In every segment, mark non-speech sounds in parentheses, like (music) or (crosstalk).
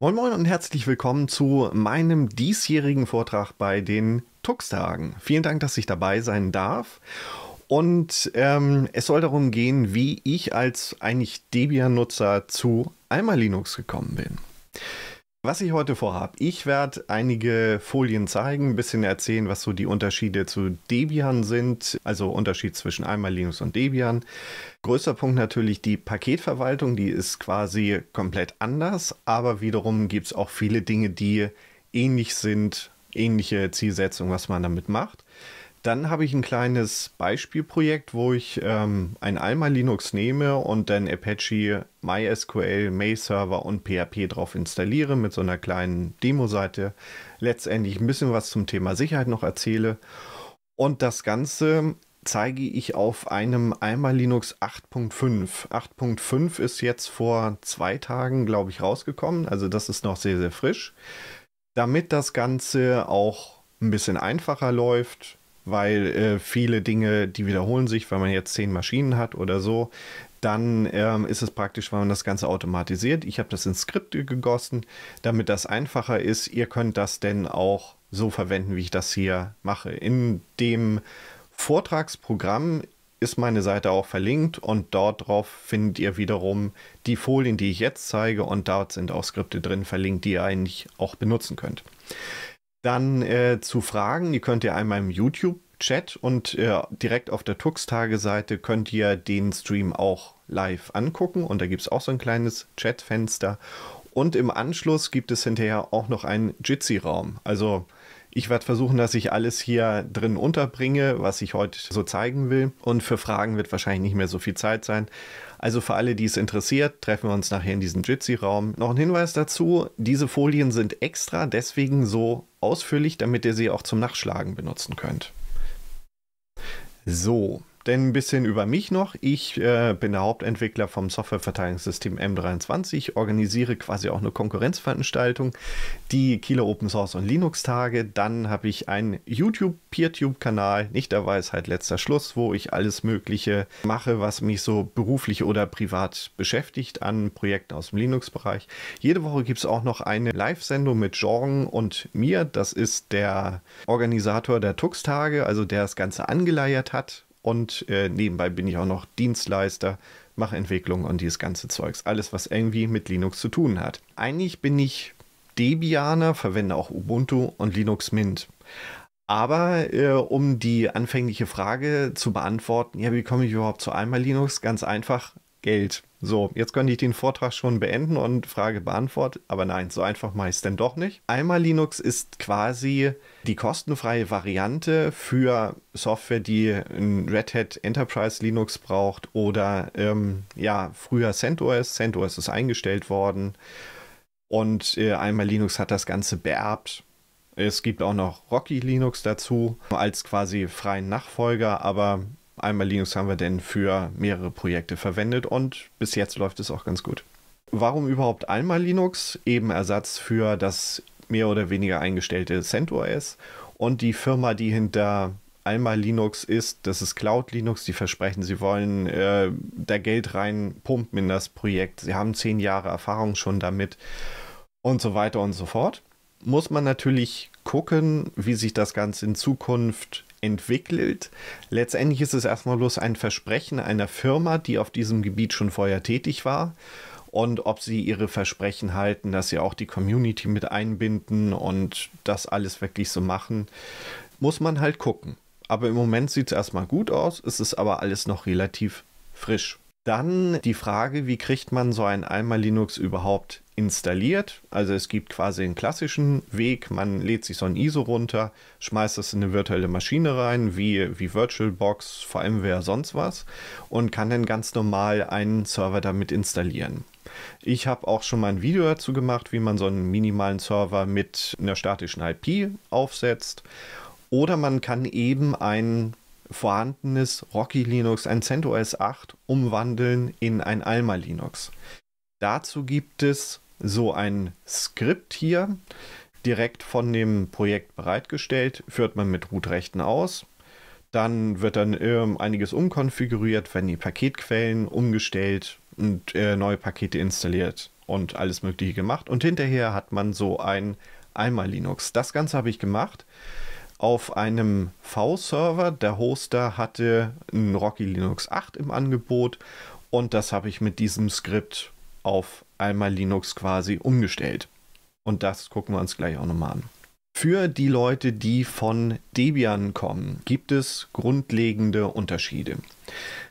Moin Moin und herzlich willkommen zu meinem diesjährigen Vortrag bei den Tuxtagen. Vielen Dank, dass ich dabei sein darf. Und ähm, es soll darum gehen, wie ich als eigentlich Debian-Nutzer zu Alma Linux gekommen bin. Was ich heute vorhabe, ich werde einige Folien zeigen, ein bisschen erzählen, was so die Unterschiede zu Debian sind, also Unterschied zwischen einmal Linux und Debian. Größter Punkt natürlich die Paketverwaltung, die ist quasi komplett anders, aber wiederum gibt es auch viele Dinge, die ähnlich sind, ähnliche Zielsetzung, was man damit macht. Dann habe ich ein kleines Beispielprojekt, wo ich ähm, ein Alma Linux nehme und dann Apache, MySQL, May Server und PHP drauf installiere mit so einer kleinen Demo-Seite. Letztendlich ein bisschen was zum Thema Sicherheit noch erzähle. Und das Ganze zeige ich auf einem Alma Linux 8.5. 8.5 ist jetzt vor zwei Tagen, glaube ich, rausgekommen. Also das ist noch sehr, sehr frisch. Damit das Ganze auch ein bisschen einfacher läuft, weil äh, viele Dinge, die wiederholen sich, wenn man jetzt zehn Maschinen hat oder so. Dann ähm, ist es praktisch, wenn man das Ganze automatisiert. Ich habe das in Skripte gegossen, damit das einfacher ist. Ihr könnt das denn auch so verwenden, wie ich das hier mache. In dem Vortragsprogramm ist meine Seite auch verlinkt und dort drauf findet ihr wiederum die Folien, die ich jetzt zeige und dort sind auch Skripte drin verlinkt, die ihr eigentlich auch benutzen könnt dann äh, zu Fragen, die könnt ihr einmal im YouTube-Chat und äh, direkt auf der Tux-Tage-Seite könnt ihr den Stream auch live angucken. Und da gibt es auch so ein kleines Chatfenster. Und im Anschluss gibt es hinterher auch noch einen Jitsi-Raum. Also ich werde versuchen, dass ich alles hier drin unterbringe, was ich heute so zeigen will. Und für Fragen wird wahrscheinlich nicht mehr so viel Zeit sein. Also für alle, die es interessiert, treffen wir uns nachher in diesem Jitsi-Raum. Noch ein Hinweis dazu, diese Folien sind extra deswegen so ausführlich, damit ihr sie auch zum Nachschlagen benutzen könnt. So, denn ein bisschen über mich noch. Ich äh, bin der Hauptentwickler vom Softwareverteilungssystem M23, organisiere quasi auch eine Konkurrenzveranstaltung, die Kieler Open Source und Linux Tage. Dann habe ich einen YouTube PeerTube Kanal, nicht der Weisheit letzter Schluss, wo ich alles Mögliche mache, was mich so beruflich oder privat beschäftigt an Projekten aus dem Linux-Bereich. Jede Woche gibt es auch noch eine Live-Sendung mit Jorgen und mir. Das ist der Organisator der Tux-Tage, also der das Ganze angeleiert hat und äh, nebenbei bin ich auch noch Dienstleister, mache Entwicklung und dieses ganze Zeugs. Alles, was irgendwie mit Linux zu tun hat. Eigentlich bin ich Debianer, verwende auch Ubuntu und Linux Mint. Aber äh, um die anfängliche Frage zu beantworten, ja, wie komme ich überhaupt zu einmal Linux? Ganz einfach, Geld. So, jetzt könnte ich den Vortrag schon beenden und Frage beantworten, aber nein, so einfach mache ich es denn doch nicht. Einmal Linux ist quasi die kostenfreie Variante für Software, die ein Red Hat Enterprise Linux braucht oder ähm, ja, früher CentOS. CentOS ist eingestellt worden und äh, einmal Linux hat das Ganze beerbt. Es gibt auch noch Rocky Linux dazu als quasi freien Nachfolger, aber Einmal Linux haben wir denn für mehrere Projekte verwendet und bis jetzt läuft es auch ganz gut. Warum überhaupt einmal Linux? Eben Ersatz für das mehr oder weniger eingestellte CentOS und die Firma, die hinter einmal Linux ist, das ist Cloud Linux, die versprechen, sie wollen äh, da Geld reinpumpen in das Projekt. Sie haben zehn Jahre Erfahrung schon damit und so weiter und so fort. Muss man natürlich gucken, wie sich das Ganze in Zukunft entwickelt. Letztendlich ist es erstmal bloß ein Versprechen einer Firma, die auf diesem Gebiet schon vorher tätig war. Und ob sie ihre Versprechen halten, dass sie auch die Community mit einbinden und das alles wirklich so machen, muss man halt gucken. Aber im Moment sieht es erstmal gut aus, es ist aber alles noch relativ frisch. Dann die Frage, wie kriegt man so ein einmal Linux überhaupt installiert? Also es gibt quasi einen klassischen Weg, man lädt sich so ein ISO runter, schmeißt es in eine virtuelle Maschine rein, wie, wie VirtualBox, VMware, sonst was und kann dann ganz normal einen Server damit installieren. Ich habe auch schon mal ein Video dazu gemacht, wie man so einen minimalen Server mit einer statischen IP aufsetzt. Oder man kann eben einen vorhandenes Rocky Linux, ein CentOS 8, umwandeln in ein Alma Linux. Dazu gibt es so ein Skript hier, direkt von dem Projekt bereitgestellt, führt man mit Root-Rechten aus. Dann wird dann äh, einiges umkonfiguriert, werden die Paketquellen umgestellt und äh, neue Pakete installiert und alles Mögliche gemacht. Und hinterher hat man so ein Alma Linux. Das Ganze habe ich gemacht auf einem V-Server. Der Hoster hatte ein Rocky Linux 8 im Angebot und das habe ich mit diesem Skript auf einmal Linux quasi umgestellt. Und das gucken wir uns gleich auch nochmal an. Für die Leute, die von Debian kommen, gibt es grundlegende Unterschiede.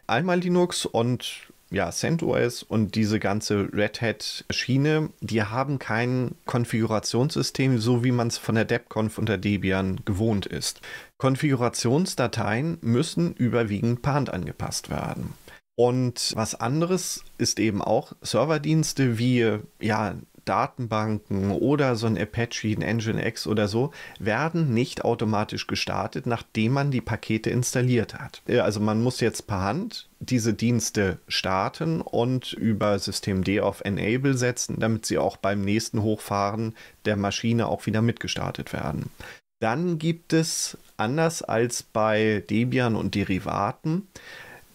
Einmal Linux und ja, CentOS und diese ganze Red Hat-Schiene, die haben kein Konfigurationssystem, so wie man es von der DebConf unter Debian gewohnt ist. Konfigurationsdateien müssen überwiegend Pant angepasst werden. Und was anderes ist eben auch Serverdienste wie ja, Datenbanken oder so ein Apache, ein Nginx oder so, werden nicht automatisch gestartet, nachdem man die Pakete installiert hat. Also man muss jetzt per Hand diese Dienste starten und über Systemd auf Enable setzen, damit sie auch beim nächsten Hochfahren der Maschine auch wieder mitgestartet werden. Dann gibt es, anders als bei Debian und Derivaten,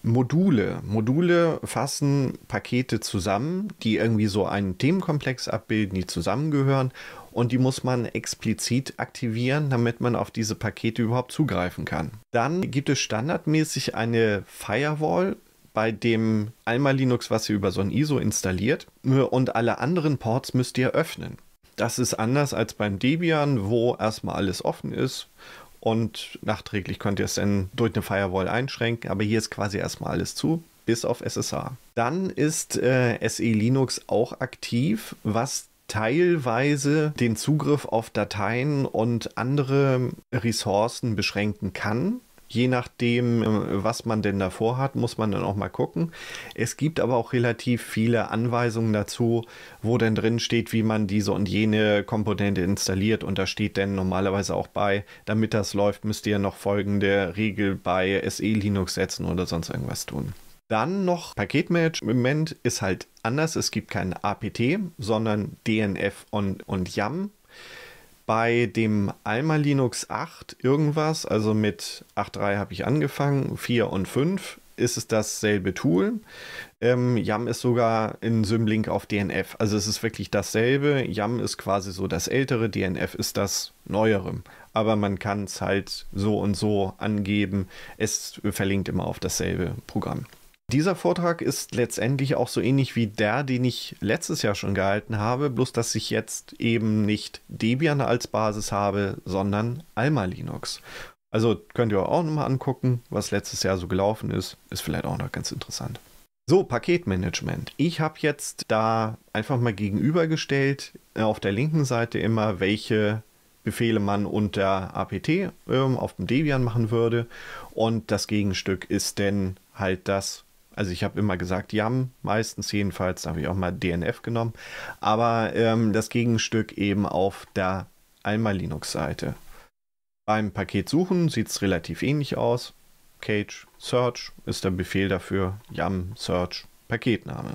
Module. Module fassen Pakete zusammen, die irgendwie so einen Themenkomplex abbilden, die zusammengehören und die muss man explizit aktivieren, damit man auf diese Pakete überhaupt zugreifen kann. Dann gibt es standardmäßig eine Firewall, bei dem Alma Linux, was ihr über so ein ISO installiert und alle anderen Ports müsst ihr öffnen. Das ist anders als beim Debian, wo erstmal alles offen ist und nachträglich könnt ihr es dann durch eine Firewall einschränken, aber hier ist quasi erstmal alles zu, bis auf SSH. Dann ist äh, SE Linux auch aktiv, was teilweise den Zugriff auf Dateien und andere Ressourcen beschränken kann je nachdem, äh, was man denn davor hat, muss man dann auch mal gucken. Es gibt aber auch relativ viele Anweisungen dazu, wo denn drin steht, wie man diese und jene Komponente installiert. Und da steht dann normalerweise auch bei, damit das läuft, müsst ihr noch folgende Regel bei SE Linux setzen oder sonst irgendwas tun. Dann noch Paketmanagement ist halt anders. Es gibt kein APT, sondern DNF und, und YAM bei dem Alma Linux 8 irgendwas, also mit 8.3 habe ich angefangen, 4 und 5 ist es dasselbe Tool. Ähm, YAM ist sogar in Symlink auf DNF. Also es ist wirklich dasselbe. YAM ist quasi so das ältere, DNF ist das neuere. Aber man kann es halt so und so angeben. Es verlinkt immer auf dasselbe Programm. Dieser Vortrag ist letztendlich auch so ähnlich wie der, den ich letztes Jahr schon gehalten habe, bloß dass ich jetzt eben nicht Debian als Basis habe, sondern Alma Linux. Also könnt ihr auch nochmal angucken, was letztes Jahr so gelaufen ist. Ist vielleicht auch noch ganz interessant. So, Paketmanagement. Ich habe jetzt da einfach mal gegenübergestellt, äh, auf der linken Seite immer, welche Befehle man unter apt ähm, auf dem Debian machen würde. Und das Gegenstück ist dann halt das also ich habe immer gesagt Yam, meistens jedenfalls, da habe ich auch mal DNF genommen. Aber ähm, das Gegenstück eben auf der einmal Linux-Seite. Beim Paket suchen sieht es relativ ähnlich aus. Cage Search ist der Befehl dafür. Yam Search Paketname.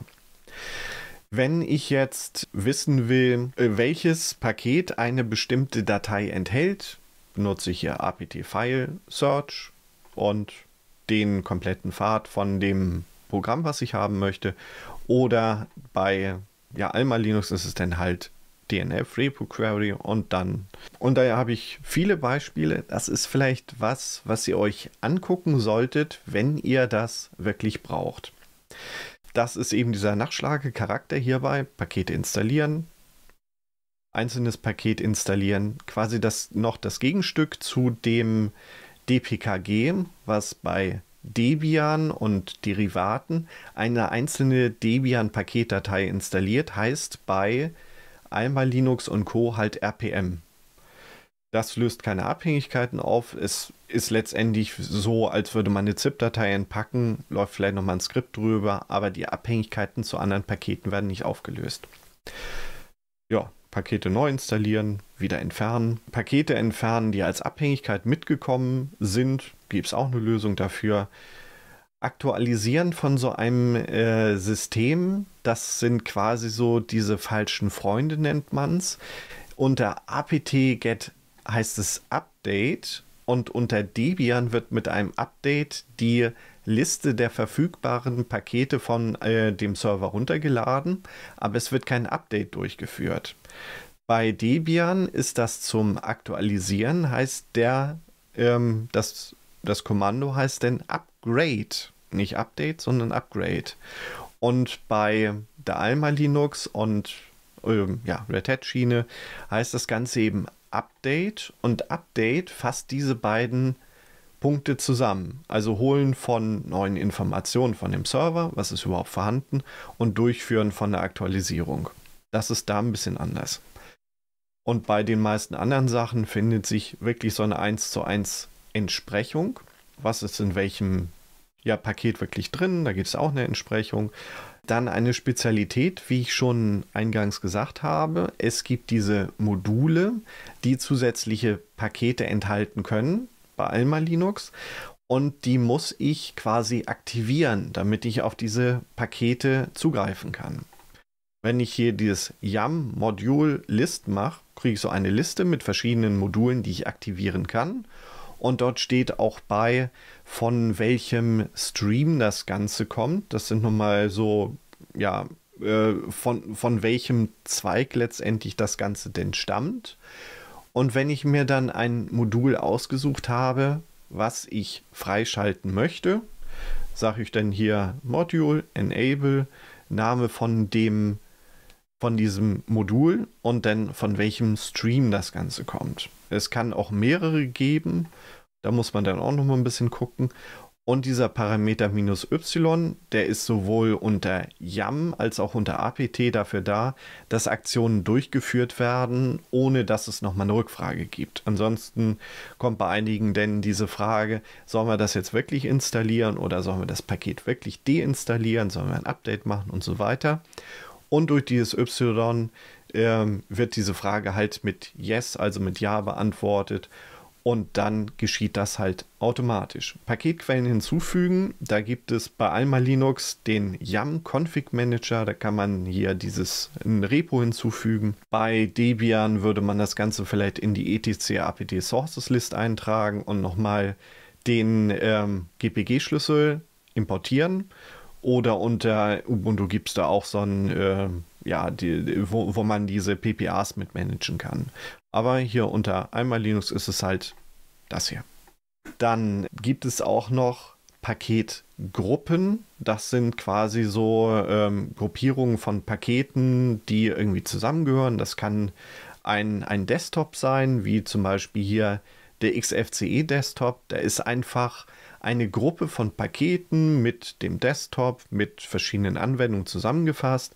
Wenn ich jetzt wissen will, äh, welches Paket eine bestimmte Datei enthält, benutze ich hier apt-file search und den kompletten Pfad von dem Programm, was ich haben möchte. Oder bei ja, Alma Linux ist es dann halt DNF, Repo Query und dann. Und daher habe ich viele Beispiele. Das ist vielleicht was, was ihr euch angucken solltet, wenn ihr das wirklich braucht. Das ist eben dieser Nachschlagecharakter hierbei. Pakete installieren, einzelnes Paket installieren. Quasi das noch das Gegenstück zu dem DPKG, was bei Debian und Derivaten eine einzelne Debian-Paketdatei installiert, heißt bei einmal Linux und Co. halt RPM. Das löst keine Abhängigkeiten auf. Es ist letztendlich so, als würde man eine ZIP-Datei entpacken, läuft vielleicht nochmal ein Skript drüber, aber die Abhängigkeiten zu anderen Paketen werden nicht aufgelöst. Ja, Pakete neu installieren, wieder entfernen. Pakete entfernen, die als Abhängigkeit mitgekommen sind, gibt es auch eine Lösung dafür. Aktualisieren von so einem äh, System, das sind quasi so diese falschen Freunde, nennt man es. Unter apt-get heißt es Update und unter Debian wird mit einem Update die Liste der verfügbaren Pakete von äh, dem Server runtergeladen, aber es wird kein Update durchgeführt. Bei Debian ist das zum Aktualisieren, heißt der, ähm, das, das Kommando heißt denn Upgrade. Nicht Update, sondern Upgrade. Und bei der Alma Linux und ähm, ja, Red Hat Schiene heißt das Ganze eben Update. Und Update fasst diese beiden Punkte zusammen. Also holen von neuen Informationen von dem Server, was ist überhaupt vorhanden, und durchführen von der Aktualisierung. Das ist da ein bisschen anders. Und bei den meisten anderen Sachen findet sich wirklich so eine 1 zu 1 Entsprechung. Was ist in welchem ja, Paket wirklich drin? Da gibt es auch eine Entsprechung. Dann eine Spezialität, wie ich schon eingangs gesagt habe. Es gibt diese Module, die zusätzliche Pakete enthalten können bei Alma Linux und die muss ich quasi aktivieren, damit ich auf diese Pakete zugreifen kann. Wenn ich hier dieses yam Module list mache, kriege ich so eine Liste mit verschiedenen Modulen, die ich aktivieren kann. Und dort steht auch bei, von welchem Stream das Ganze kommt. Das sind nochmal so, ja, äh, von, von welchem Zweig letztendlich das Ganze denn stammt. Und wenn ich mir dann ein Modul ausgesucht habe, was ich freischalten möchte, sage ich dann hier Module, Enable, Name von dem, von diesem Modul und dann von welchem Stream das Ganze kommt. Es kann auch mehrere geben. Da muss man dann auch noch mal ein bisschen gucken. Und dieser Parameter minus y, der ist sowohl unter YAM als auch unter APT dafür da, dass Aktionen durchgeführt werden, ohne dass es nochmal eine Rückfrage gibt. Ansonsten kommt bei einigen denn diese Frage, sollen wir das jetzt wirklich installieren oder sollen wir das Paket wirklich deinstallieren, sollen wir ein Update machen und so weiter. Und durch dieses Y äh, wird diese Frage halt mit Yes, also mit Ja beantwortet und dann geschieht das halt automatisch. Paketquellen hinzufügen, da gibt es bei Alma Linux den YAM Config Manager, da kann man hier dieses Repo hinzufügen. Bei Debian würde man das Ganze vielleicht in die etc apt sources list eintragen und nochmal den ähm, GPG-Schlüssel importieren. Oder unter Ubuntu gibt es da auch so ein äh, ja, die, wo, wo man diese PPAs mit managen kann. Aber hier unter einmal Linux ist es halt das hier. Dann gibt es auch noch Paketgruppen. Das sind quasi so ähm, Gruppierungen von Paketen, die irgendwie zusammengehören. Das kann ein, ein Desktop sein, wie zum Beispiel hier der XFCE Desktop. Da ist einfach eine Gruppe von Paketen mit dem Desktop, mit verschiedenen Anwendungen zusammengefasst.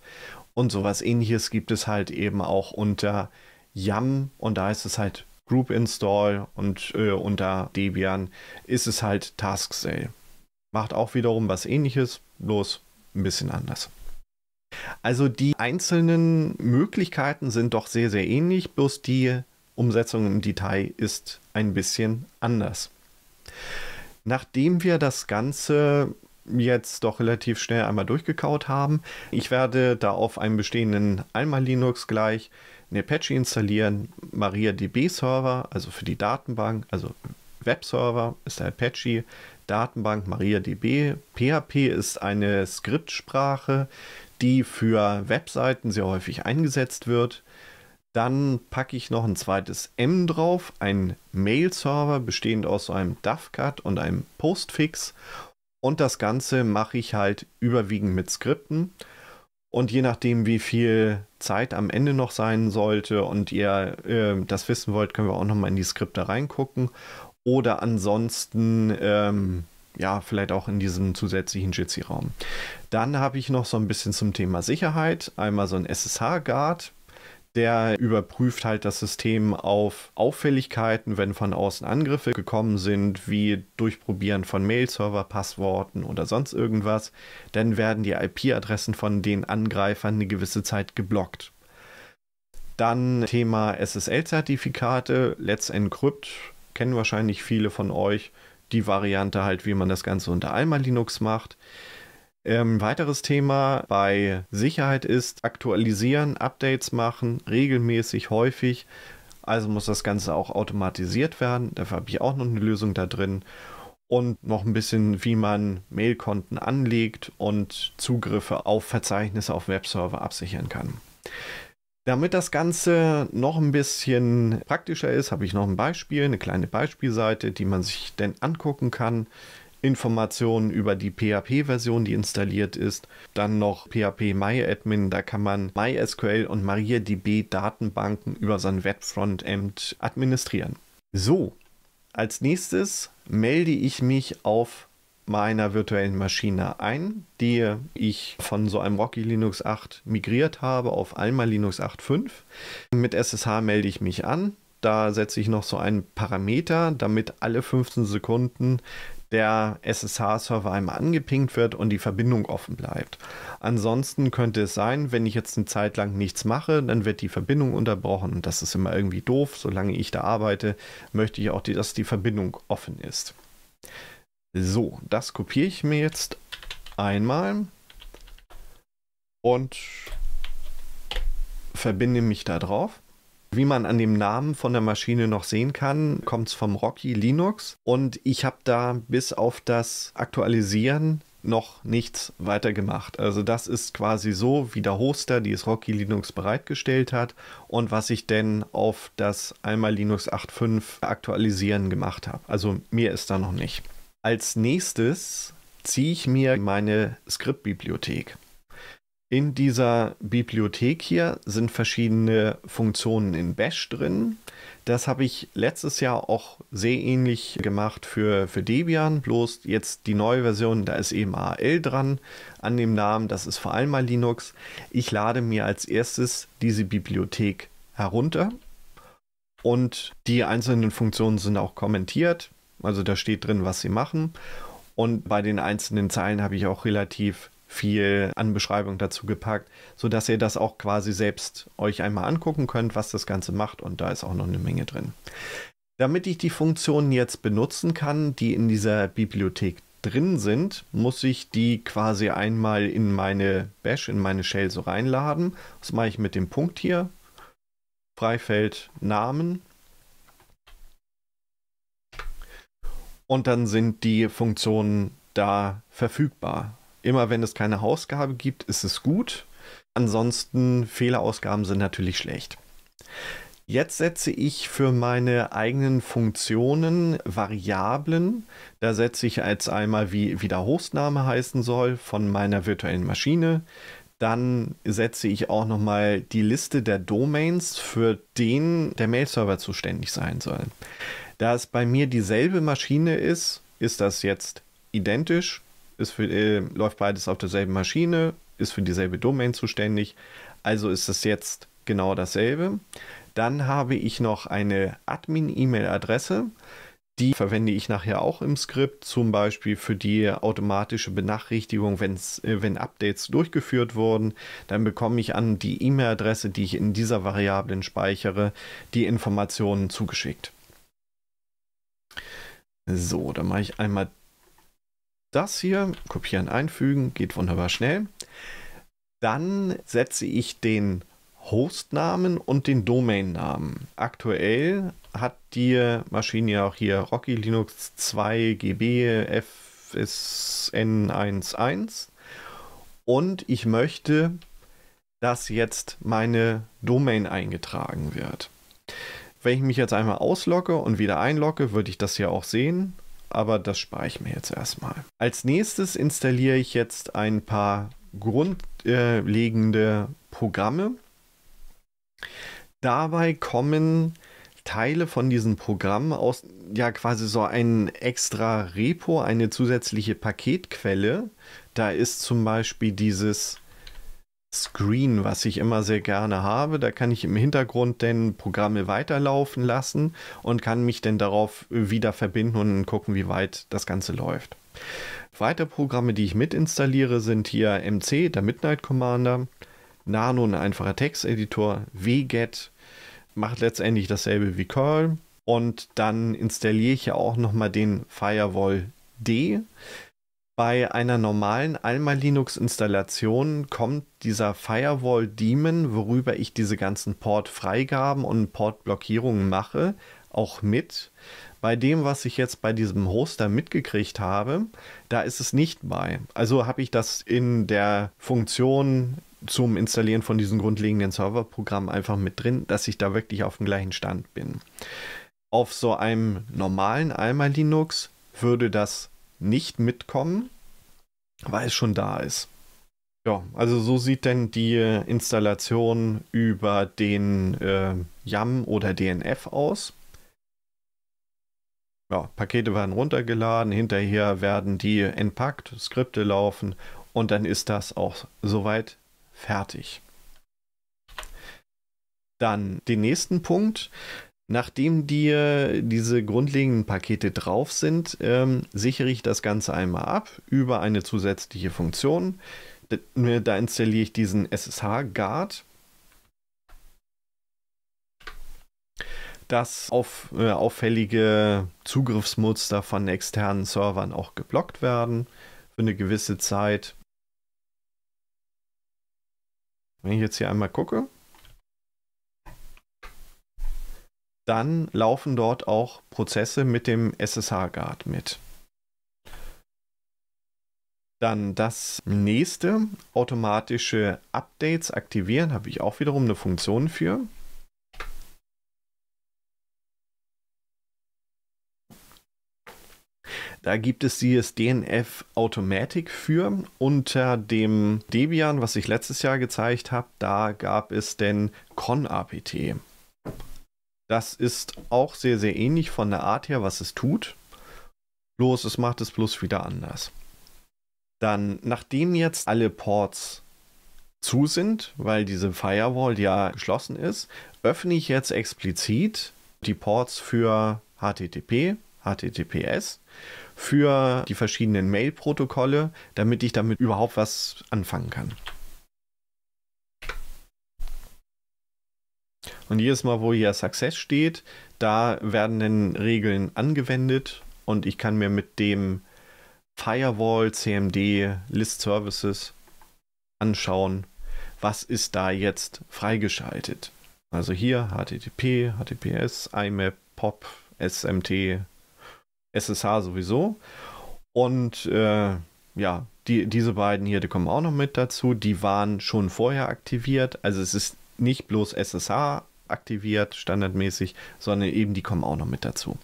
Und sowas ähnliches gibt es halt eben auch unter YAM und da ist es halt Group Install und äh, unter Debian ist es halt Task Sale. Macht auch wiederum was ähnliches, bloß ein bisschen anders. Also die einzelnen Möglichkeiten sind doch sehr, sehr ähnlich, bloß die Umsetzung im Detail ist ein bisschen anders. Nachdem wir das Ganze jetzt doch relativ schnell einmal durchgekaut haben, ich werde da auf einem bestehenden Einmal Linux gleich einen Apache installieren, MariaDB-Server, also für die Datenbank, also Webserver ist der Apache, Datenbank MariaDB. PHP ist eine Skriptsprache, die für Webseiten sehr häufig eingesetzt wird. Dann packe ich noch ein zweites M drauf, ein Mail-Server bestehend aus so einem DAFCAT und einem Postfix. Und das Ganze mache ich halt überwiegend mit Skripten. Und je nachdem, wie viel Zeit am Ende noch sein sollte und ihr äh, das wissen wollt, können wir auch nochmal in die Skripte reingucken. Oder ansonsten, ähm, ja, vielleicht auch in diesem zusätzlichen Jitsi-Raum. Dann habe ich noch so ein bisschen zum Thema Sicherheit. Einmal so ein SSH-Guard, der überprüft halt das System auf Auffälligkeiten, wenn von außen Angriffe gekommen sind, wie Durchprobieren von Mail-Server, Passworten oder sonst irgendwas. Dann werden die IP-Adressen von den Angreifern eine gewisse Zeit geblockt. Dann Thema SSL-Zertifikate, Let's Encrypt, kennen wahrscheinlich viele von euch. Die Variante halt, wie man das Ganze unter Alma Linux macht. Ein ähm, weiteres Thema bei Sicherheit ist aktualisieren, Updates machen, regelmäßig, häufig. Also muss das Ganze auch automatisiert werden. Dafür habe ich auch noch eine Lösung da drin. Und noch ein bisschen, wie man Mailkonten anlegt und Zugriffe auf Verzeichnisse auf Webserver absichern kann. Damit das Ganze noch ein bisschen praktischer ist, habe ich noch ein Beispiel, eine kleine Beispielseite, die man sich denn angucken kann. Informationen über die PHP-Version, die installiert ist. Dann noch PHP MyAdmin, da kann man MySQL und MariaDB-Datenbanken über sein Web-Frontend administrieren. So, als nächstes melde ich mich auf meiner virtuellen Maschine ein, die ich von so einem Rocky Linux 8 migriert habe auf Alma Linux 8.5. Mit SSH melde ich mich an. Da setze ich noch so einen Parameter, damit alle 15 Sekunden der SSH-Server einmal angepingt wird und die Verbindung offen bleibt. Ansonsten könnte es sein, wenn ich jetzt eine Zeit lang nichts mache, dann wird die Verbindung unterbrochen. Das ist immer irgendwie doof. Solange ich da arbeite, möchte ich auch, dass die Verbindung offen ist. So, das kopiere ich mir jetzt einmal und verbinde mich da drauf. Wie man an dem Namen von der Maschine noch sehen kann, kommt es vom Rocky Linux und ich habe da bis auf das Aktualisieren noch nichts weiter gemacht. Also das ist quasi so, wie der Hoster, die es Rocky Linux bereitgestellt hat und was ich denn auf das einmal Linux 8.5 aktualisieren gemacht habe. Also mir ist da noch nicht. Als nächstes ziehe ich mir meine Skriptbibliothek. In dieser Bibliothek hier sind verschiedene Funktionen in Bash drin. Das habe ich letztes Jahr auch sehr ähnlich gemacht für, für Debian, bloß jetzt die neue Version, da ist eben AL dran an dem Namen, das ist vor allem mal Linux. Ich lade mir als erstes diese Bibliothek herunter und die einzelnen Funktionen sind auch kommentiert, also da steht drin, was sie machen. Und bei den einzelnen Zeilen habe ich auch relativ viel an Beschreibung dazu gepackt, sodass ihr das auch quasi selbst euch einmal angucken könnt, was das Ganze macht und da ist auch noch eine Menge drin. Damit ich die Funktionen jetzt benutzen kann, die in dieser Bibliothek drin sind, muss ich die quasi einmal in meine Bash, in meine Shell so reinladen. Das mache ich mit dem Punkt hier. Freifeld Namen. Und dann sind die Funktionen da verfügbar. Immer wenn es keine Ausgabe gibt, ist es gut. Ansonsten Fehlerausgaben sind natürlich schlecht. Jetzt setze ich für meine eigenen Funktionen Variablen. Da setze ich jetzt einmal, wie, wie der Hostname heißen soll, von meiner virtuellen Maschine. Dann setze ich auch nochmal die Liste der Domains, für den der Mail-Server zuständig sein soll. Da es bei mir dieselbe Maschine ist, ist das jetzt identisch ist für, äh, läuft beides auf derselben Maschine, ist für dieselbe Domain zuständig. Also ist es jetzt genau dasselbe. Dann habe ich noch eine Admin-E-Mail-Adresse. Die verwende ich nachher auch im Skript, zum Beispiel für die automatische Benachrichtigung, wenn's, äh, wenn Updates durchgeführt wurden. Dann bekomme ich an die E-Mail-Adresse, die ich in dieser Variablen speichere, die Informationen zugeschickt. So, dann mache ich einmal das hier, kopieren, einfügen, geht wunderbar schnell. Dann setze ich den Hostnamen und den Domainnamen. Aktuell hat die Maschine ja auch hier Rocky Linux 2 GB FSN11 und ich möchte, dass jetzt meine Domain eingetragen wird. Wenn ich mich jetzt einmal auslogge und wieder einlogge, würde ich das ja auch sehen aber das spare ich mir jetzt erstmal. Als nächstes installiere ich jetzt ein paar grundlegende Programme. Dabei kommen Teile von diesen Programmen aus ja quasi so ein extra Repo, eine zusätzliche Paketquelle. Da ist zum Beispiel dieses Screen, was ich immer sehr gerne habe. Da kann ich im Hintergrund denn Programme weiterlaufen lassen und kann mich dann darauf äh, wieder verbinden und gucken, wie weit das Ganze läuft. Weitere Programme, die ich mit installiere, sind hier MC, der Midnight Commander, Nano, ein einfacher Texteditor, wget, macht letztendlich dasselbe wie Curl. Und dann installiere ich ja auch nochmal den Firewall D. Bei einer normalen Alma Linux Installation kommt dieser Firewall Daemon, worüber ich diese ganzen Port Freigaben und Port Blockierungen mache, auch mit. Bei dem, was ich jetzt bei diesem Hoster mitgekriegt habe, da ist es nicht bei. Also habe ich das in der Funktion zum Installieren von diesen grundlegenden Serverprogrammen einfach mit drin, dass ich da wirklich auf dem gleichen Stand bin. Auf so einem normalen Alma Linux würde das nicht mitkommen, weil es schon da ist. Ja, also so sieht denn die äh, Installation über den äh, YAM oder DNF aus. Ja, Pakete werden runtergeladen, hinterher werden die entpackt, Skripte laufen und dann ist das auch soweit fertig. Dann den nächsten Punkt, Nachdem dir diese grundlegenden Pakete drauf sind, ähm, sichere ich das Ganze einmal ab über eine zusätzliche Funktion. Ne, da, installiere ich diesen SSH-Guard. dass auf, äh, auffällige Zugriffsmuster von externen Servern auch geblockt werden für eine gewisse Zeit. Wenn ich jetzt hier einmal gucke, dann laufen dort auch Prozesse mit dem SSH-Guard mit. Dann das nächste, automatische Updates aktivieren, habe ich auch wiederum eine Funktion für. Da gibt es dieses DNF Automatic für. Unter dem Debian, was ich letztes Jahr gezeigt habe, da gab es denn ConAPT. Das ist auch sehr, sehr ähnlich von der Art her, was es tut. Bloß, es macht es bloß wieder anders. Dann, nachdem jetzt alle Ports zu sind, weil diese Firewall ja geschlossen ist, öffne ich jetzt explizit die Ports für HTTP, HTTPS, für die verschiedenen Mail-Protokolle, damit ich damit überhaupt was anfangen kann. Und jedes Mal, wo hier Success steht, da werden dann Regeln angewendet und ich kann mir mit dem Firewall, CMD, List Services anschauen, was ist da jetzt freigeschaltet. Also hier HTTP, HTTPS, IMAP, POP, SMT, SSH sowieso. Und äh, ja, die, diese beiden hier, die kommen auch noch mit dazu. Die waren schon vorher aktiviert. Also es ist nicht bloß SSH aktiviert, standardmäßig, sondern eben die kommen auch noch mit dazu.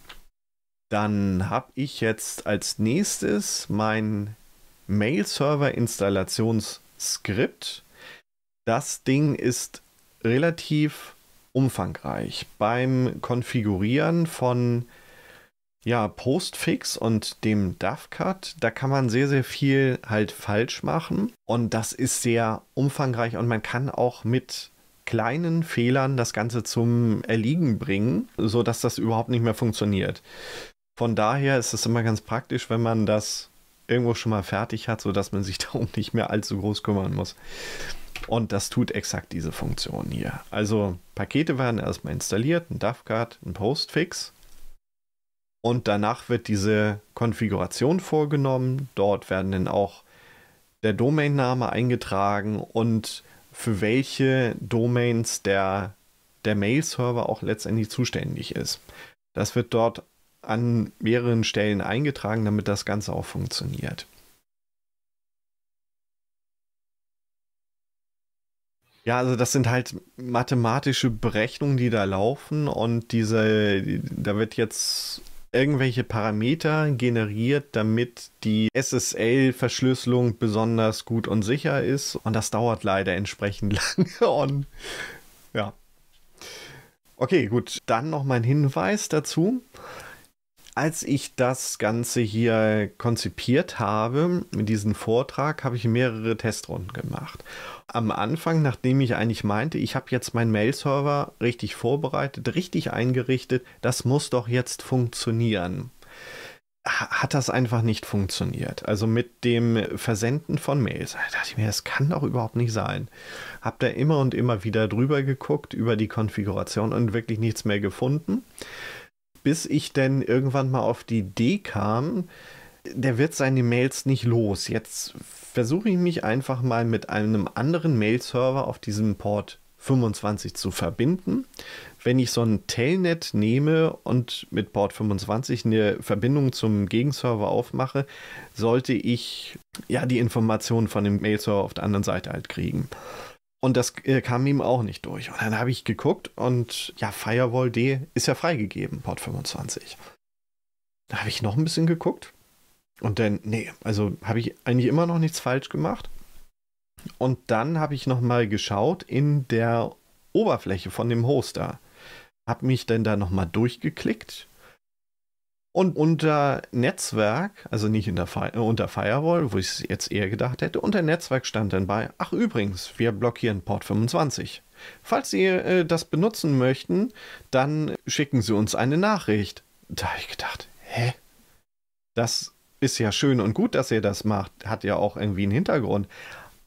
Dann habe ich jetzt als nächstes mein Mail-Server-Installationsskript. Das Ding ist relativ umfangreich. Beim Konfigurieren von ja, Postfix und dem DAF-Cut, da kann man sehr, sehr viel halt falsch machen. Und das ist sehr umfangreich und man kann auch mit kleinen Fehlern das Ganze zum Erliegen bringen, sodass das überhaupt nicht mehr funktioniert. Von daher ist es immer ganz praktisch, wenn man das irgendwo schon mal fertig hat, sodass man sich (laughs) darum nicht mehr allzu groß kümmern muss. Und das tut exakt diese Funktion hier. Also Pakete werden erstmal installiert, ein daf ein Postfix. Und danach wird diese Konfiguration vorgenommen. Dort werden dann auch der Domainname eingetragen und für welche Domains der, der Mail-Server auch letztendlich zuständig ist. Das wird dort an mehreren Stellen eingetragen, damit das Ganze auch funktioniert. Ja, also das sind halt mathematische Berechnungen, die da laufen und diese, da wird jetzt irgendwelche Parameter generiert, damit die SSL-Verschlüsselung besonders gut und sicher ist. Und das dauert leider entsprechend (laughs) lange. Und ja. Okay, gut. Dann noch mein Hinweis dazu als ich das Ganze hier konzipiert habe, mit diesem Vortrag, habe ich mehrere Testrunden gemacht. Am Anfang, nachdem ich eigentlich meinte, ich habe jetzt meinen Mail-Server richtig vorbereitet, richtig eingerichtet, das muss doch jetzt funktionieren hat das einfach nicht funktioniert. Also mit dem Versenden von Mails. Da dachte ich mir, das kann doch überhaupt nicht sein. Hab da immer und immer wieder drüber geguckt, über die Konfiguration und wirklich nichts mehr gefunden bis ich dann irgendwann mal auf die Idee kam, der wird seine Mails nicht los. Jetzt versuche ich mich einfach mal mit einem anderen Mail-Server auf diesem Port 25 zu verbinden. Wenn ich so ein Telnet nehme und mit Port 25 eine Verbindung zum Gegenserver aufmache, sollte ich ja die Informationen von dem Mail-Server auf der anderen Seite halt kriegen. Und das äh, kam ihm auch nicht durch. Und dann habe ich geguckt und ja, Firewall D ist ja freigegeben, Port 25. Da habe ich noch ein bisschen geguckt. Und dann, nee, also habe ich eigentlich immer noch nichts falsch gemacht. Und dann habe ich nochmal geschaut in der Oberfläche von dem Hoster. Habe mich denn da nochmal durchgeklickt und unter Netzwerk, also nicht Fi äh, unter Firewall, wo ich es jetzt eher gedacht hätte, unter Netzwerk stand dann bei, ach übrigens, wir blockieren Port 25. Falls Sie äh, das benutzen möchten, dann schicken Sie uns eine Nachricht. Da habe ich gedacht, hä? Das ist ja schön und gut, dass ihr das macht, hat ja auch irgendwie einen Hintergrund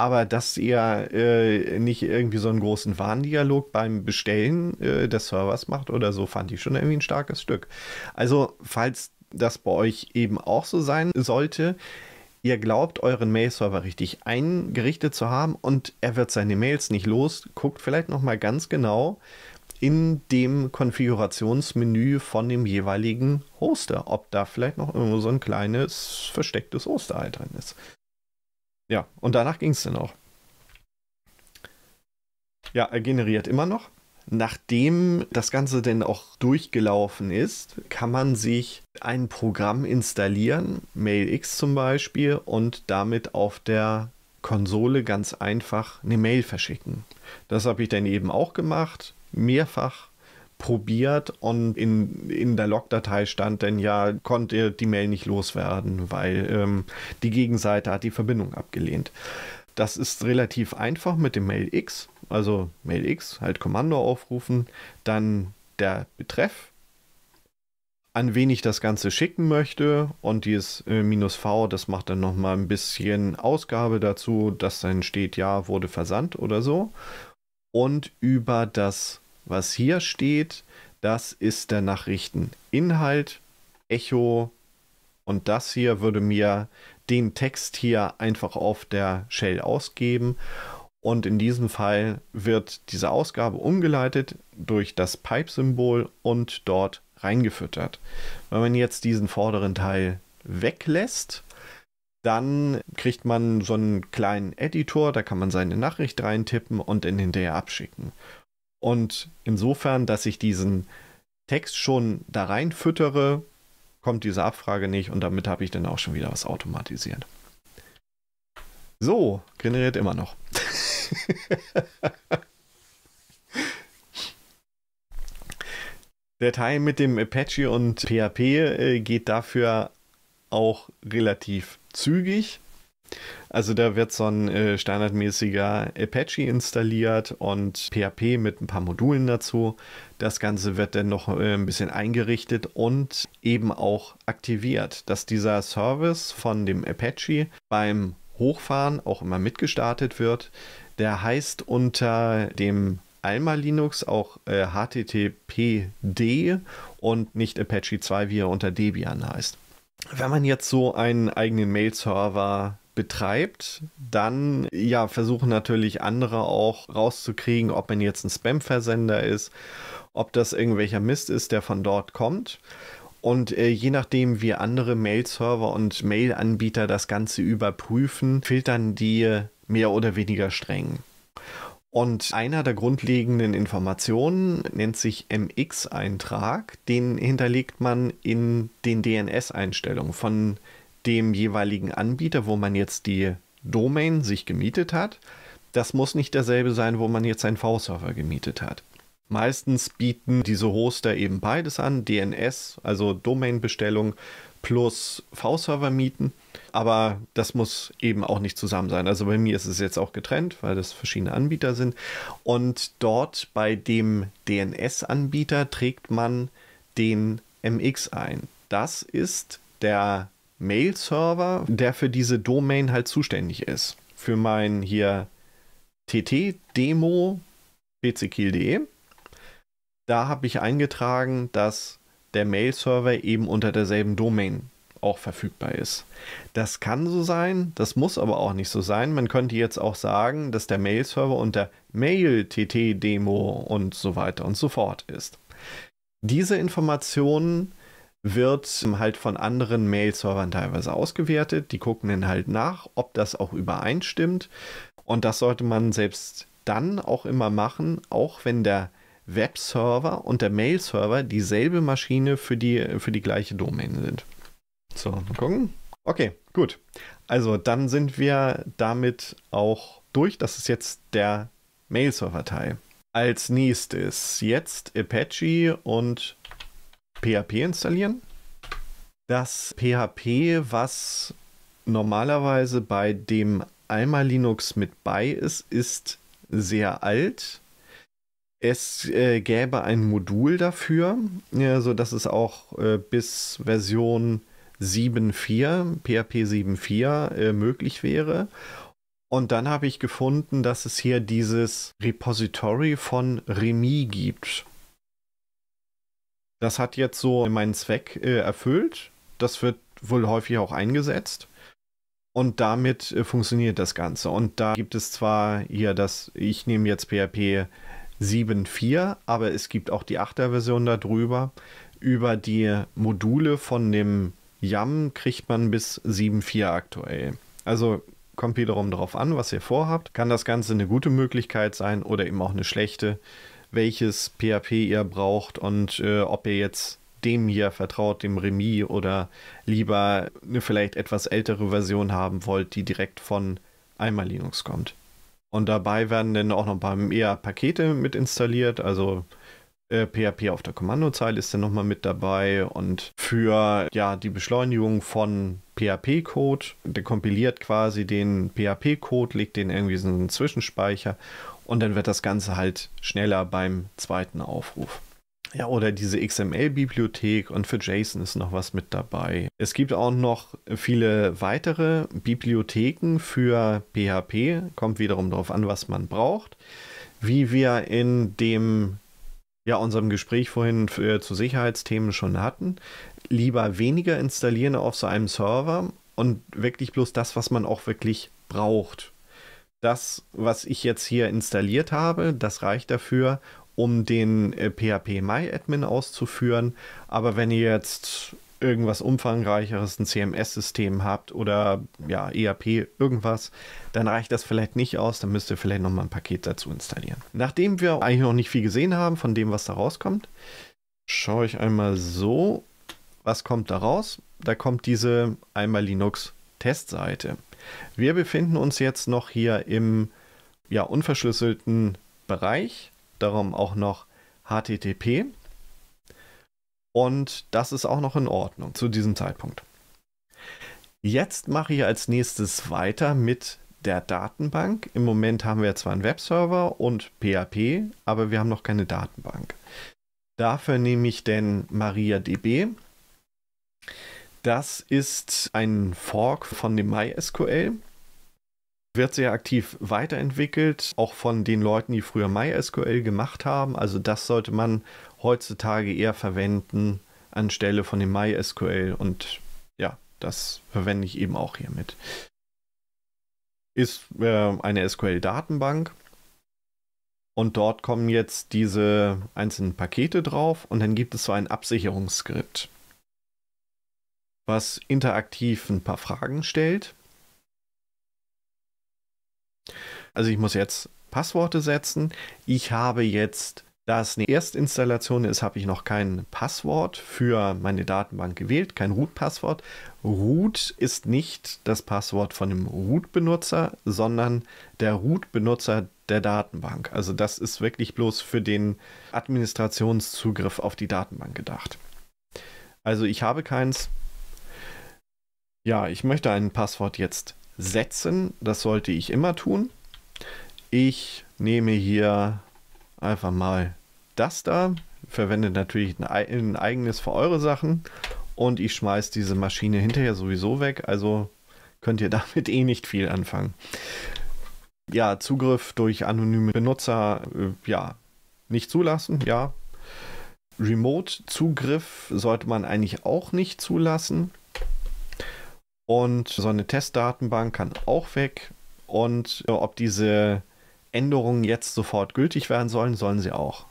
aber dass ihr äh, nicht irgendwie so einen großen Warndialog beim Bestellen äh, des Servers macht oder so, fand ich schon irgendwie ein starkes Stück. Also, falls das bei euch eben auch so sein sollte, ihr glaubt, euren Mail-Server richtig eingerichtet zu haben und er wird seine Mails nicht los, guckt vielleicht nochmal ganz genau in dem Konfigurationsmenü von dem jeweiligen Hoster, ob da vielleicht noch irgendwo so ein kleines verstecktes Osterei halt drin ist. Ja, und danach ging es dann auch. Ja, er generiert immer noch. Nachdem das Ganze denn auch durchgelaufen ist, kann man sich ein Programm installieren, MailX zum Beispiel, und damit auf der Konsole ganz einfach eine Mail verschicken. Das habe ich dann eben auch gemacht, mehrfach probiert und in, in der Logdatei stand denn ja, konnte die Mail nicht loswerden, weil ähm, die Gegenseite hat die Verbindung abgelehnt. Das ist relativ einfach mit dem Mail X, also Mail X, halt Kommando aufrufen, dann der Betreff, an wen ich das Ganze schicken möchte und dieses äh, minus V, das macht dann nochmal ein bisschen Ausgabe dazu, dass dann steht, ja, wurde versandt oder so. Und über das was hier steht, das ist der Nachrichteninhalt, Echo und das hier würde mir den Text hier einfach auf der Shell ausgeben. Und in diesem Fall wird diese Ausgabe umgeleitet durch das Pipe-Symbol und dort reingefüttert. Wenn man jetzt diesen vorderen Teil weglässt, dann kriegt man so einen kleinen Editor, da kann man seine Nachricht reintippen und dann hinterher abschicken. Und insofern, dass ich diesen Text schon da rein füttere, kommt diese Abfrage nicht und damit habe ich dann auch schon wieder was automatisiert. So, generiert immer noch. Der Teil mit dem Apache und PHP äh, geht dafür auch relativ zügig. Also da wird so ein äh, standardmäßiger Apache installiert und PHP mit ein paar Modulen dazu. Das Ganze wird dann noch äh, ein bisschen eingerichtet und eben auch aktiviert, dass dieser Service von dem Apache beim Hochfahren auch immer mitgestartet wird. Der heißt unter dem Alma Linux auch äh, HTTPD und nicht Apache 2, wie er unter Debian heißt. Wenn man jetzt so einen eigenen Mail-Server betreibt, dann ja versuchen natürlich andere auch rauszukriegen, ob man jetzt ein Spam-Versender ist, ob das irgendwelcher Mist ist, der von dort kommt. Und äh, je nachdem, wie andere Mail-Server und Mail-Anbieter das Ganze überprüfen, filtern die mehr oder weniger streng. Und einer der grundlegenden Informationen nennt sich MX-Eintrag. Den hinterlegt man in den DNS-Einstellungen von dem jeweiligen Anbieter, wo man jetzt die Domain sich gemietet hat. Das muss nicht derselbe sein, wo man jetzt einen V-Server gemietet hat. Meistens bieten diese Hoster eben beides an, DNS, also Domainbestellung plus V-Server mieten. Aber das muss eben auch nicht zusammen sein. Also bei mir ist es jetzt auch getrennt, weil das verschiedene Anbieter sind. Und dort bei dem DNS-Anbieter trägt man den MX ein. Das ist der Mail-Server, der für diese Domain halt zuständig ist. Für mein hier tt-demo pckiel.de. Da habe ich eingetragen, dass der Mail-Server eben unter derselben Domain auch verfügbar ist. Das kann so sein, das muss aber auch nicht so sein. Man könnte jetzt auch sagen, dass der Mail-Server unter Mail, TT-Demo und so weiter und so fort ist. Diese Informationen wird halt von anderen Mail-Servern teilweise ausgewertet. Die gucken dann halt nach, ob das auch übereinstimmt. Und das sollte man selbst dann auch immer machen, auch wenn der Webserver und der Mail-Server dieselbe Maschine für die, für die gleiche Domain sind. So, mal gucken. Okay, gut. Also dann sind wir damit auch durch. Das ist jetzt der Mail-Server-Teil. Als nächstes jetzt Apache und PHP installieren. Das PHP, was normalerweise bei dem Alma Linux mit bei ist, ist sehr alt. Es äh, gäbe ein Modul dafür, ja, dass es auch äh, bis Version 7.4, PHP 7.4 äh, möglich wäre. Und dann habe ich gefunden, dass es hier dieses Repository von Remi gibt das hat jetzt so meinen Zweck äh, erfüllt. Das wird wohl häufig auch eingesetzt. Und damit äh, funktioniert das Ganze. Und da gibt es zwar hier das, ich nehme jetzt PHP 7.4, aber es gibt auch die 8er Version darüber. Über die Module von dem YAM kriegt man bis 7.4 aktuell. Also kommt wiederum darauf an, was ihr vorhabt. Kann das Ganze eine gute Möglichkeit sein oder eben auch eine schlechte welches PHP ihr braucht und äh, ob ihr jetzt dem hier vertraut, dem Remi, oder lieber eine vielleicht etwas ältere Version haben wollt, die direkt von einmal Linux kommt. Und dabei werden dann auch noch ein paar mehr Pakete mit installiert, also äh, PHP auf der Kommandozeile ist dann nochmal mit dabei und für ja, die Beschleunigung von PHP-Code, der kompiliert quasi den PHP-Code, legt den irgendwie so einen Zwischenspeicher und dann wird das Ganze halt schneller beim zweiten Aufruf. Ja, oder diese XML-Bibliothek und für JSON ist noch was mit dabei. Es gibt auch noch viele weitere Bibliotheken für PHP, kommt wiederum darauf an, was man braucht. Wie wir in dem, ja, unserem Gespräch vorhin für, zu Sicherheitsthemen schon hatten, lieber weniger installieren auf so einem Server und wirklich bloß das, was man auch wirklich braucht das, was ich jetzt hier installiert habe, das reicht dafür, um den äh, PHP My Admin auszuführen. Aber wenn ihr jetzt irgendwas umfangreicheres, ein CMS-System habt oder ja, ERP, irgendwas, dann reicht das vielleicht nicht aus. Dann müsst ihr vielleicht nochmal ein Paket dazu installieren. Nachdem wir eigentlich noch nicht viel gesehen haben von dem, was da rauskommt, schaue ich einmal so, was kommt da raus. Da kommt diese einmal Linux Testseite. Wir befinden uns jetzt noch hier im ja, unverschlüsselten Bereich, darum auch noch HTTP. Und das ist auch noch in Ordnung zu diesem Zeitpunkt. Jetzt mache ich als nächstes weiter mit der Datenbank. Im Moment haben wir zwar einen Webserver und PHP, aber wir haben noch keine Datenbank. Dafür nehme ich denn MariaDB. Das ist ein Fork von dem MySQL. Wird sehr aktiv weiterentwickelt, auch von den Leuten, die früher MySQL gemacht haben. Also das sollte man heutzutage eher verwenden anstelle von dem MySQL. Und ja, das verwende ich eben auch hiermit. Ist äh, eine SQL-Datenbank. Und dort kommen jetzt diese einzelnen Pakete drauf und dann gibt es so ein Absicherungsskript was interaktiv ein paar Fragen stellt. Also ich muss jetzt Passworte setzen. Ich habe jetzt, da es eine Erstinstallation ist, habe ich noch kein Passwort für meine Datenbank gewählt, kein Root-Passwort. Root ist nicht das Passwort von dem Root-Benutzer, sondern der Root-Benutzer der Datenbank. Also das ist wirklich bloß für den Administrationszugriff auf die Datenbank gedacht. Also ich habe keins, ja, ich möchte ein Passwort jetzt setzen. Das sollte ich immer tun. Ich nehme hier einfach mal das da, verwende natürlich ein, eigenes für eure Sachen und ich schmeiße diese Maschine hinterher sowieso weg, also könnt ihr (laughs) damit eh nicht viel anfangen. Ja, Zugriff durch anonyme Benutzer, äh, ja, nicht zulassen, ja. Remote-Zugriff sollte man eigentlich auch nicht zulassen. Und so eine Testdatenbank kann auch weg. Und äh, ob diese Änderungen jetzt sofort gültig werden sollen, sollen sie auch.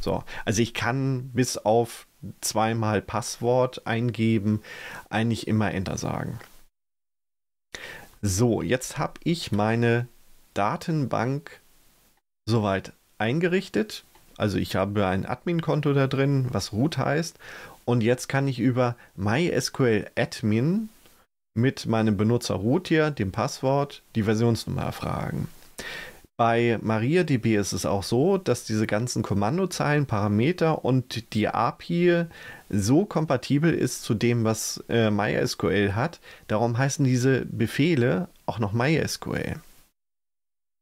So, also ich kann bis auf zweimal Passwort eingeben eigentlich immer Enter sagen. So, jetzt habe ich meine Datenbank soweit eingerichtet. Also ich habe ein Admin-Konto da drin, was Root heißt. Und jetzt kann ich über MySQL Admin mit meinem Benutzer root hier, dem Passwort, die Versionsnummer erfragen. Bei MariaDB ist es auch so, dass diese ganzen Kommandozeilen, Parameter und die API so kompatibel ist zu dem, was äh, MySQL hat. Darum heißen diese Befehle auch noch MySQL,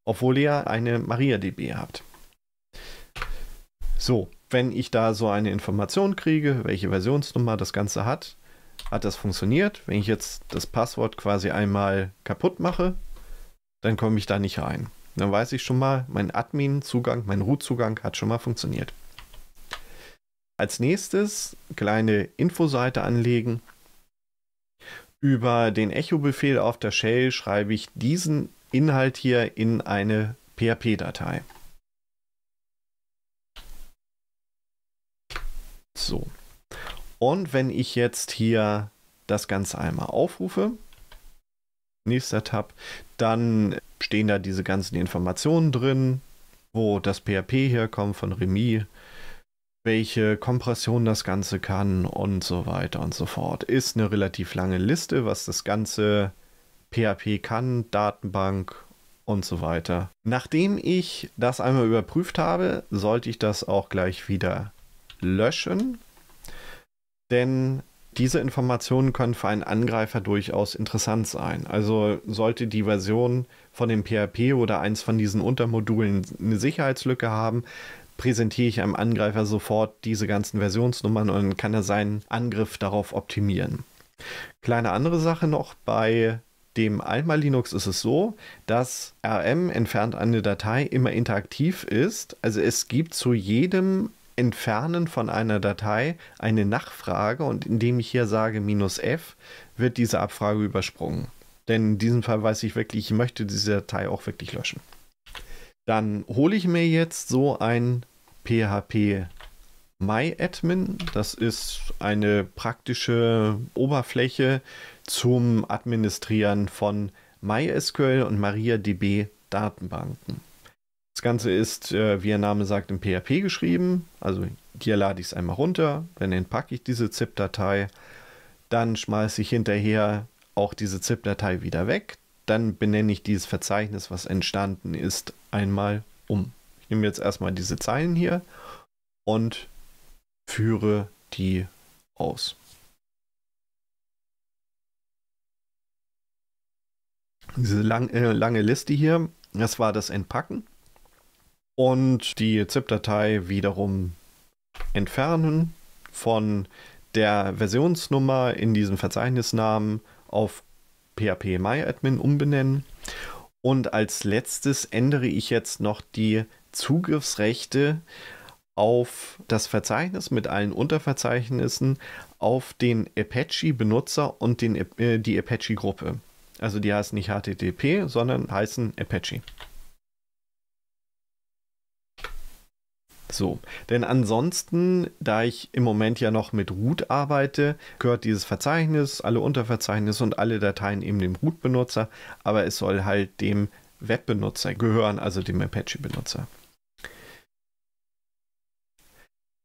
obwohl ihr eine MariaDB habt. So, wenn ich da so eine Information kriege, welche Versionsnummer das Ganze hat, hat das funktioniert. Wenn ich jetzt das Passwort quasi einmal kaputt mache, dann komme ich da nicht rein. Dann weiß ich schon mal, mein Admin-Zugang, mein Root-Zugang hat schon mal funktioniert. Als nächstes kleine Infoseite anlegen. Über den Echo-Befehl auf der Shell schreibe ich diesen Inhalt hier in eine PHP-Datei. So, und wenn ich jetzt hier das Ganze einmal aufrufe, nächster Tab, dann stehen da diese ganzen Informationen drin, wo das PHP herkommt von Remi, welche Kompression das Ganze kann und so weiter und so fort. Ist eine relativ lange Liste, was das ganze PHP kann, Datenbank und so weiter. Nachdem ich das einmal überprüft habe, sollte ich das auch gleich wieder löschen denn diese Informationen können für einen Angreifer durchaus interessant sein. Also sollte die Version von dem PHP oder eins von diesen Untermodulen eine Sicherheitslücke haben, präsentiere ich einem Angreifer sofort diese ganzen Versionsnummern und kann er seinen Angriff darauf optimieren. Kleine andere Sache noch, bei dem Alma Linux ist es so, dass RM entfernt eine Datei immer interaktiv ist. Also es gibt zu jedem Entfernen von einer Datei eine Nachfrage und indem ich hier sage minus f, wird diese Abfrage übersprungen. Denn in diesem Fall weiß ich wirklich, ich möchte diese Datei auch wirklich löschen. Dann hole ich mir jetzt so ein PHP MyAdmin. Das ist eine praktische Oberfläche zum Administrieren von MySQL und MariaDB Datenbanken. Ganze ist, äh, wie der Name sagt, im PHP geschrieben. Also hier lade ich es einmal runter, dann entpacke ich diese ZIP-Datei, dann schmeiße ich hinterher auch diese ZIP-Datei wieder weg. Dann benenne ich dieses Verzeichnis, was entstanden ist, einmal um. Ich nehme jetzt erstmal diese Zeilen hier und führe die aus. Diese lang, äh, lange Liste hier, das war das Entpacken und die ZIP-Datei wiederum entfernen von der Versionsnummer in diesem Verzeichnisnamen auf phpMyAdmin umbenennen. Und als letztes ändere ich jetzt noch die Zugriffsrechte auf das Verzeichnis mit allen Unterverzeichnissen auf den Apache-Benutzer und den, äh, die Apache-Gruppe. Also die heißen nicht HTTP, sondern heißen Apache. So, denn ansonsten, da ich im Moment ja noch mit Root arbeite, gehört dieses Verzeichnis, alle Unterverzeichnisse und alle Dateien eben dem Root-Benutzer, aber es soll halt dem Web-Benutzer gehören, also dem Apache-Benutzer.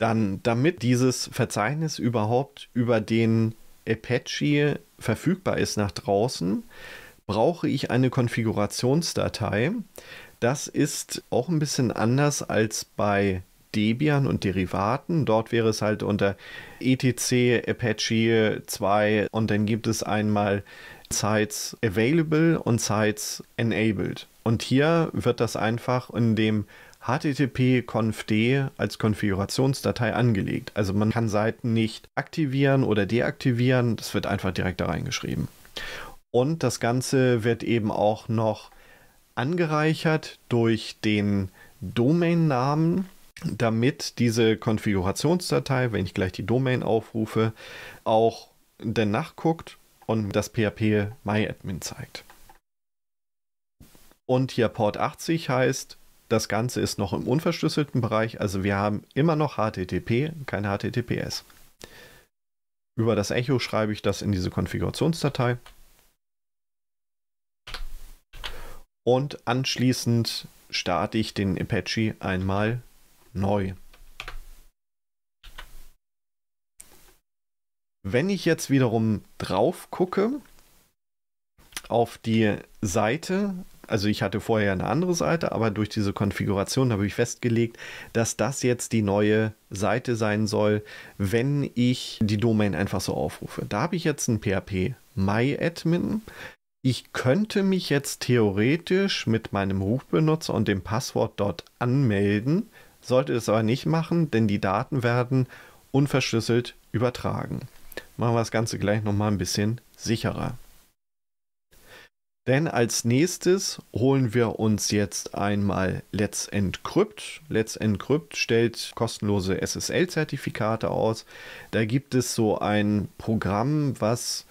Dann, damit dieses Verzeichnis überhaupt über den Apache verfügbar ist nach draußen, brauche ich eine Konfigurationsdatei. Das ist auch ein bisschen anders als bei Debian und Derivaten. Dort wäre es halt unter etc Apache 2 und dann gibt es einmal Sites available und Sites enabled. Und hier wird das einfach in dem http-confd als Konfigurationsdatei angelegt. Also man kann Seiten nicht aktivieren oder deaktivieren, das wird einfach direkt da reingeschrieben. Und das Ganze wird eben auch noch angereichert durch den Domainnamen damit diese Konfigurationsdatei, wenn ich gleich die Domain aufrufe, auch dann nachguckt und das PHP MyAdmin zeigt. Und hier Port 80 heißt, das Ganze ist noch im unverschlüsselten Bereich, also wir haben immer noch HTTP, kein HTTPS. Über das Echo schreibe ich das in diese Konfigurationsdatei. Und anschließend starte ich den Apache einmal neu. Wenn ich jetzt wiederum drauf gucke auf die Seite, also ich hatte vorher eine andere Seite, aber durch diese Konfiguration habe ich festgelegt, dass das jetzt die neue Seite sein soll, wenn ich die Domain einfach so aufrufe. Da habe ich jetzt ein PHP MyAdmin. Ich könnte mich jetzt theoretisch mit meinem Rufbenutzer und dem Passwort dort anmelden sollte das aber nicht machen, denn die Daten werden unverschlüsselt übertragen. Machen wir das Ganze gleich nochmal ein bisschen sicherer. Denn als nächstes holen wir uns jetzt einmal Let's Encrypt. Let's Encrypt stellt kostenlose SSL-Zertifikate aus. Da gibt es so ein Programm, was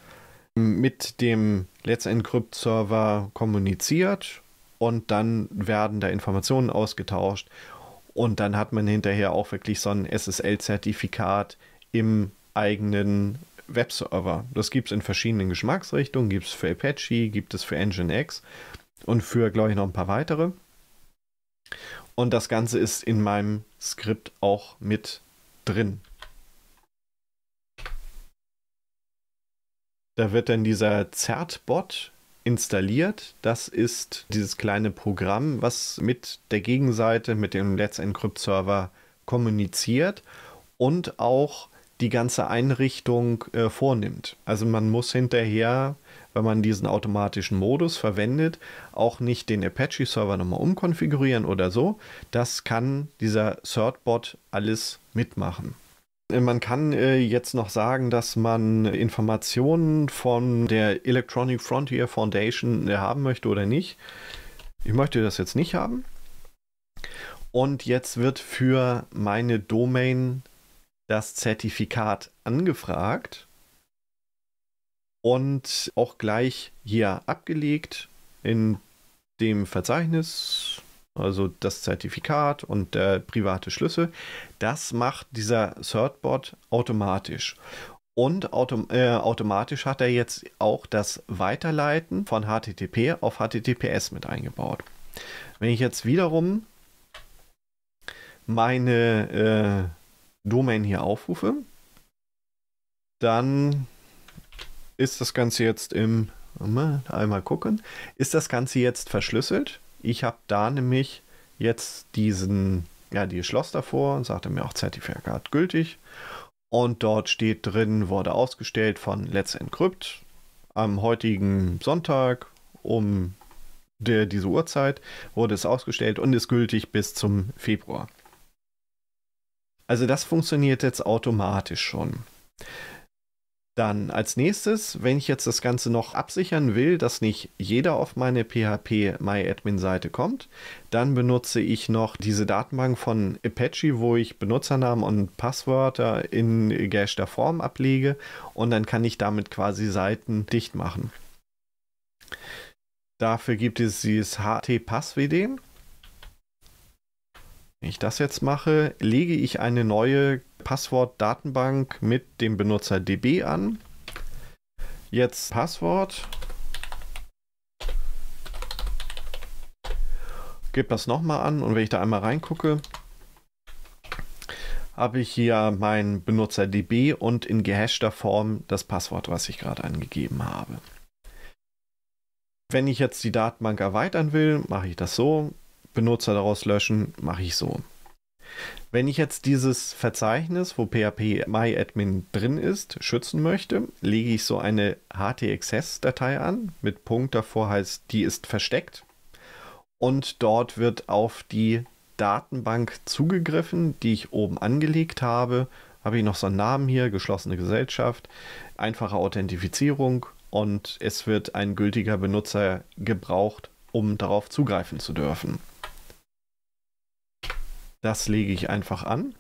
mit dem Let's Encrypt-Server kommuniziert und dann werden da Informationen ausgetauscht und dann hat man hinterher auch wirklich so ein SSL-Zertifikat im eigenen Webserver. Das gibt es in verschiedenen Geschmacksrichtungen, gibt es für Apache, gibt es für Nginx und für, glaube ich, noch ein paar weitere. Und das Ganze ist in meinem Skript auch mit drin. Da wird dann dieser Zertbot installiert. Das ist dieses kleine Programm, was mit der Gegenseite, mit dem Let's Encrypt Server kommuniziert und auch die ganze Einrichtung äh, vornimmt. Also man muss hinterher, wenn man diesen automatischen Modus verwendet, auch nicht den Apache-Server nochmal umkonfigurieren oder so. Das kann dieser Certbot alles mitmachen. Äh, man kann äh, jetzt noch sagen, dass man Informationen von der Electronic Frontier Foundation äh, haben möchte oder nicht. Ich möchte das jetzt nicht haben. Und jetzt wird für meine Domain das Zertifikat angefragt und auch gleich hier abgelegt in dem Verzeichnis also das Zertifikat und der private Schlüssel. Das macht dieser Certbot automatisch. Und autom äh, automatisch hat er jetzt auch das Weiterleiten von HTTP auf HTTPS mit eingebaut. Wenn ich jetzt wiederum meine äh, Domain hier aufrufe, dann ist das Ganze jetzt im, einmal gucken, ist das Ganze jetzt verschlüsselt ich habe da nämlich jetzt diesen, ja, die Schloss davor und sagte mir auch Zertifikat gültig. Und dort steht drin, wurde ausgestellt von Let's Encrypt am heutigen Sonntag um der, diese Uhrzeit wurde es ausgestellt und ist gültig bis zum Februar. Also das funktioniert jetzt automatisch schon. Dann als nächstes, wenn ich jetzt das Ganze noch absichern will, dass nicht jeder auf meine PHP MyAdmin Seite kommt, dann benutze ich noch diese Datenbank von Apache, wo ich Benutzernamen und Passwörter in gehashter Form ablege und dann kann ich damit quasi Seiten dicht machen. Dafür gibt es dieses ht passwd wenn ich das jetzt mache, lege ich eine neue Passwortdatenbank mit dem Benutzer DB an. Jetzt Passwort. Gebe das nochmal an und wenn ich da einmal reingucke, habe ich hier meinen Benutzer DB und in gehashter Form das Passwort, was ich gerade angegeben habe. Wenn ich jetzt die Datenbank erweitern will, mache ich das so. Benutzer daraus löschen, mache ich so. Wenn ich jetzt dieses Verzeichnis, wo PHP MyAdmin drin ist, schützen möchte, lege ich so eine htaccess-Datei an. Mit Punkt davor heißt, die ist versteckt. Und dort wird auf die Datenbank zugegriffen, die ich oben angelegt habe. Habe ich noch so einen Namen hier, geschlossene Gesellschaft, einfache Authentifizierung und es wird ein gültiger Benutzer gebraucht, um darauf zugreifen zu dürfen. Das lege ich einfach an.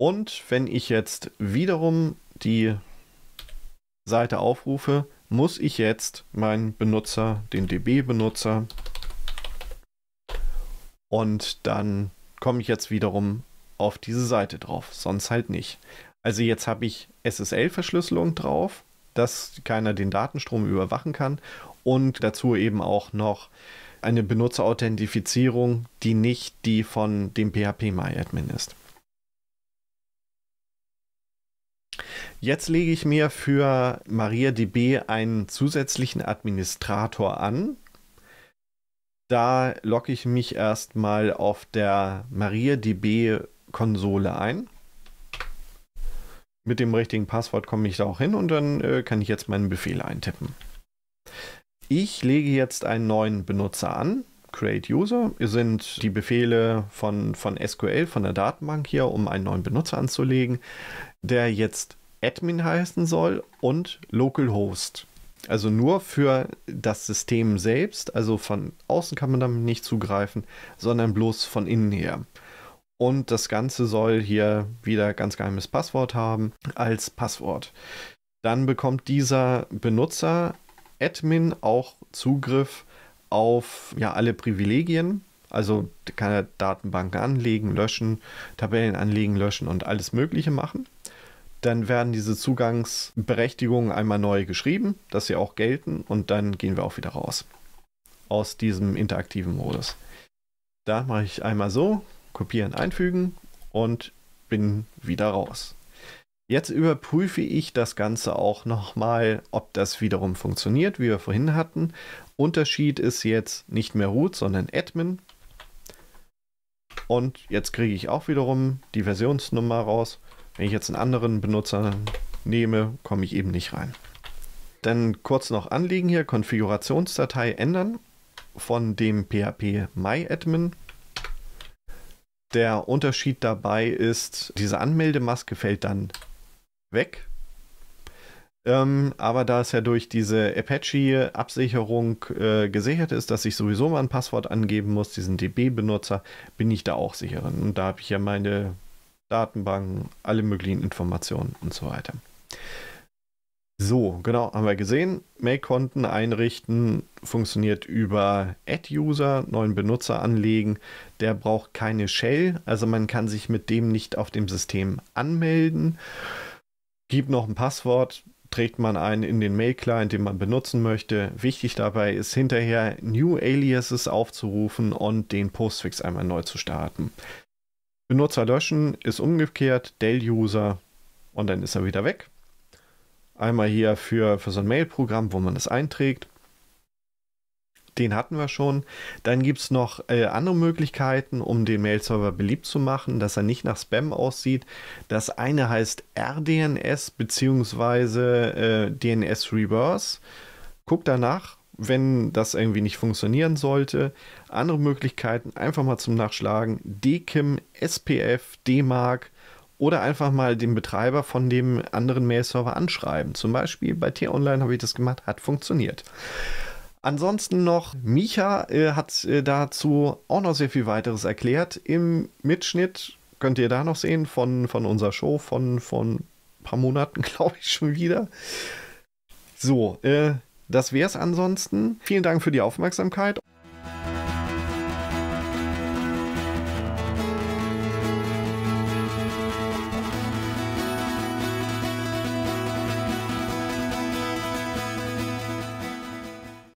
Und wenn ich jetzt wiederum die Seite aufrufe, muss ich jetzt meinen Benutzer, den DB-Benutzer, und dann komme ich jetzt wiederum auf diese Seite drauf, sonst halt nicht. Also jetzt habe ich SSL-Verschlüsselung drauf, dass keiner den Datenstrom überwachen kann und dazu eben auch noch eine Benutzerauthentifizierung, die nicht die von dem PHP MyAdmin ist. Jetzt lege ich mir für MariaDB einen zusätzlichen Administrator an. Da logge ich mich erstmal auf der MariaDB-Konsole ein. Mit dem richtigen Passwort komme ich da auch hin und dann äh, kann ich jetzt meinen Befehl eintippen. Ich lege jetzt einen neuen Benutzer an. Create User sind die Befehle von, von SQL, von der Datenbank hier, um einen neuen Benutzer anzulegen, der jetzt Admin heißen soll und Localhost. Also nur für das System selbst, also von außen kann man damit nicht zugreifen, sondern bloß von innen her. Und das Ganze soll hier wieder ganz geheimes Passwort haben als Passwort. Dann bekommt dieser Benutzer Admin auch Zugriff auf ja, alle Privilegien. Also kann er Datenbanken anlegen, löschen, Tabellen anlegen, löschen und alles Mögliche machen. Dann werden diese Zugangsberechtigungen einmal neu geschrieben, dass sie auch gelten und dann gehen wir auch wieder raus aus diesem interaktiven Modus. Da mache ich einmal so, kopieren, einfügen und bin wieder raus. Jetzt überprüfe ich das Ganze auch nochmal, ob das wiederum funktioniert, wie wir vorhin hatten. Unterschied ist jetzt nicht mehr Root, sondern Admin. Und jetzt kriege ich auch wiederum die Versionsnummer raus. Wenn ich jetzt einen anderen Benutzer nehme, komme ich eben nicht rein. Dann kurz noch anlegen hier, Konfigurationsdatei ändern von dem PHP MyAdmin. Der Unterschied dabei ist, diese Anmeldemaske fällt dann weg. Ähm, aber da es ja durch diese Apache-Absicherung äh, gesichert ist, dass ich sowieso mal ein Passwort angeben muss, diesen DB-Benutzer, bin ich da auch sicher. Und da habe ich ja meine Datenbanken, alle möglichen Informationen und so weiter. So, genau, haben wir gesehen. Mail-Konten einrichten funktioniert über add user neuen Benutzer anlegen. Der braucht keine Shell, also man kann sich mit dem nicht auf dem System anmelden gibt noch ein Passwort, trägt man ein in den Mail-Client, den man benutzen möchte. Wichtig dabei ist hinterher New Aliases aufzurufen und den Postfix einmal neu zu starten. Benutzer löschen ist umgekehrt, Dell-User und dann ist er wieder weg. Einmal hier für, für so ein Mail-Programm, wo man das einträgt den hatten wir schon. Dann gibt es noch äh, andere Möglichkeiten, um den Mail-Server beliebt zu machen, dass er nicht nach Spam aussieht. Das eine heißt RDNS bzw. Äh, DNS Reverse. Guck danach, wenn das irgendwie nicht funktionieren sollte. Andere Möglichkeiten einfach mal zum Nachschlagen: DKIM, SPF, DMARC oder einfach mal den Betreiber von dem anderen Mail-Server anschreiben. Zum Beispiel bei T-Online habe ich das gemacht, hat funktioniert. Ansonsten noch, Micha äh, hat äh, dazu auch noch sehr viel weiteres erklärt. Im Mitschnitt könnt ihr da noch sehen von, von unserer Show von, von ein paar Monaten, (laughs) glaube ich, schon wieder. So, äh, das wäre es ansonsten. Vielen Dank für die Aufmerksamkeit.